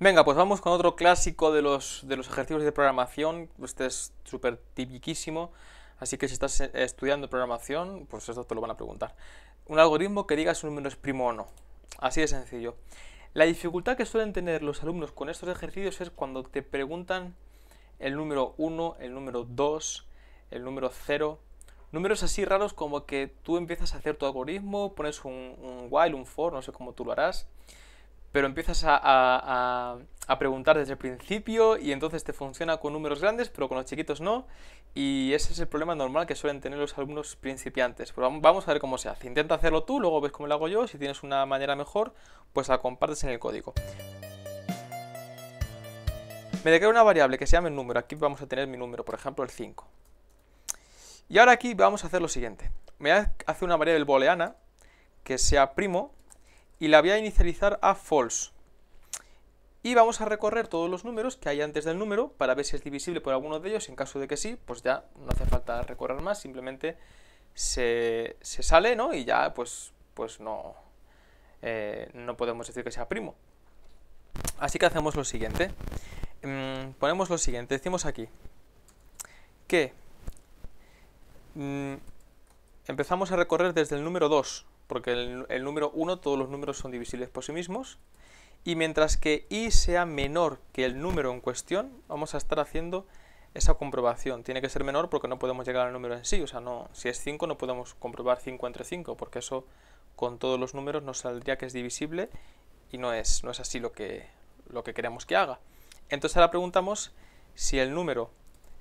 Venga, pues vamos con otro clásico de los, de los ejercicios de programación. Este es súper tipiquísimo, así que si estás eh, estudiando programación, pues esto te lo van a preguntar. Un algoritmo que diga si un número es primo o no. Así de sencillo. La dificultad que suelen tener los alumnos con estos ejercicios es cuando te preguntan el número 1, el número 2, el número 0. Números así raros como que tú empiezas a hacer tu algoritmo, pones un, un while, un for, no sé cómo tú lo harás pero empiezas a, preguntar desde el principio y entonces te funciona con números grandes, pero con los chiquitos no. Y ese es el problema normal que suelen tener los alumnos principiantes. Pero vamos a ver cómo se hace. Intenta hacerlo tú, luego ves cómo lo hago yo. Si tienes una manera mejor, pues la compartes en el código. Me declaro una variable que se llame número. Aquí vamos a tener mi número, por ejemplo, el 5. Y ahora aquí vamos a hacer lo siguiente. Me hace una variable booleana que sea primo y la voy a inicializar a false. Y vamos a recorrer todos los números que hay antes del número para ver si es divisible por alguno de ellos. En caso de que sí, pues ya no hace falta recorrer más, simplemente se, sale, ¿no? Y ya pues, pues no, eh, no podemos decir que sea primo. Así que hacemos lo siguiente. Mm, ponemos lo siguiente, decimos aquí que mm, empezamos a recorrer desde el número 2 porque el, el número 1, todos los números son divisibles por sí mismos, y mientras que i sea menor que el número en cuestión, vamos a estar haciendo esa comprobación. Tiene que ser menor porque no podemos llegar al número en sí, o sea, no, si es 5 no podemos comprobar 5 entre 5, porque eso con todos los números nos saldría que es divisible y no es, no es así lo que, lo que queremos que haga. Entonces ahora preguntamos si el número,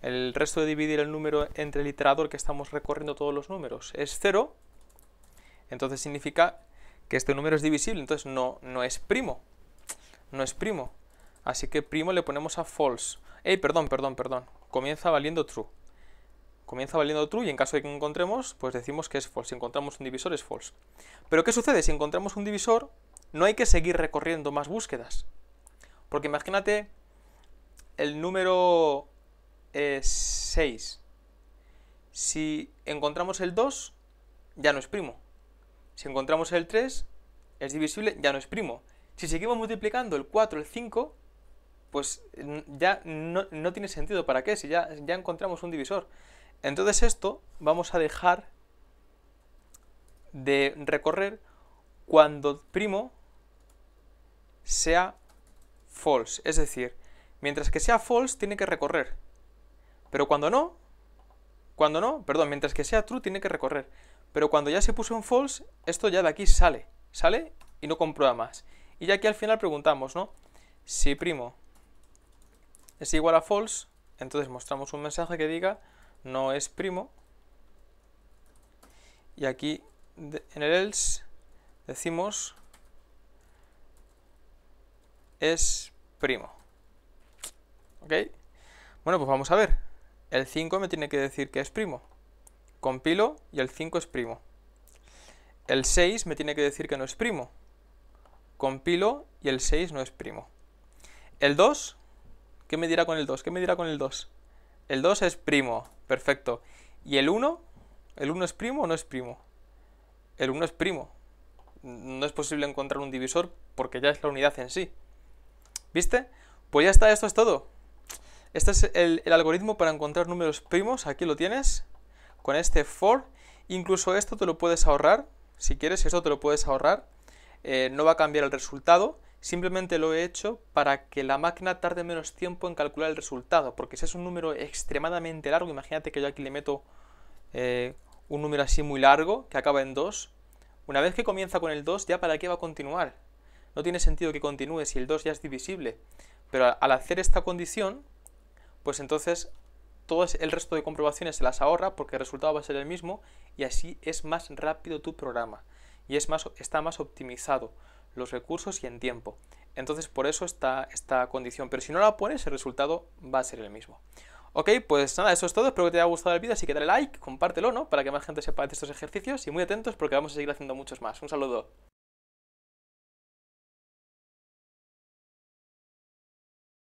el resto de dividir el número entre el iterador que estamos recorriendo todos los números es 0, entonces significa que este número es divisible, entonces no, no es primo. No es primo. Así que primo le ponemos a false. Ey, perdón, perdón, perdón. Comienza valiendo true. Comienza valiendo true y en caso de que encontremos, pues decimos que es false. Si encontramos un divisor es false. Pero ¿qué sucede? Si encontramos un divisor, no hay que seguir recorriendo más búsquedas. Porque imagínate el número 6. Si encontramos el 2, ya no es primo. Si encontramos el 3, es divisible, ya no es primo. Si seguimos multiplicando el 4, el 5, pues ya no, tiene sentido. ¿Para qué? Si ya, ya encontramos un divisor. Entonces esto vamos a dejar de recorrer cuando primo sea false. Es decir, mientras que sea false tiene que recorrer. Pero cuando no, cuando no, perdón, mientras que sea true tiene que recorrer. Pero cuando ya se puso en false, esto ya de aquí sale, sale y no comprueba más. Y ya aquí al final preguntamos, ¿no? Si primo es igual a false, entonces mostramos un mensaje que diga no es primo. Y aquí en el else decimos es primo. ¿Ok? Bueno, pues vamos a ver. El 5 me tiene que decir que es primo compilo y el 5 es primo. El 6 me tiene que decir que no es primo. Compilo y el 6 no es primo. El 2, ¿qué me dirá con el 2? ¿Qué me dirá con el 2? El 2 es primo, perfecto. ¿Y el 1? ¿El 1 es primo o no es primo? El 1 es primo. No es posible encontrar un divisor porque ya es la unidad en sí. ¿Viste? Pues ya está, esto es todo. Este es el, el algoritmo para encontrar números primos. Aquí lo tienes con este for, incluso esto te lo puedes ahorrar, si quieres, esto te lo puedes ahorrar, eh, no va a cambiar el resultado, simplemente lo he hecho para que la máquina tarde menos tiempo en calcular el resultado, porque si es un número extremadamente largo, imagínate que yo aquí le meto eh, un número así muy largo, que acaba en 2, una vez que comienza con el 2, ¿ya para qué va a continuar? No tiene sentido que continúe si el 2 ya es divisible, pero al hacer esta condición, pues entonces todo el resto de comprobaciones se las ahorra porque el resultado va a ser el mismo y así es más rápido tu programa y es más, está más optimizado los recursos y en tiempo. Entonces por eso está esta condición, pero si no la pones el resultado va a ser el mismo. Ok, pues nada, eso es todo, espero que te haya gustado el vídeo, así que dale like, compártelo, ¿no? Para que más gente sepa de estos ejercicios y muy atentos porque vamos a seguir haciendo muchos más. Un saludo.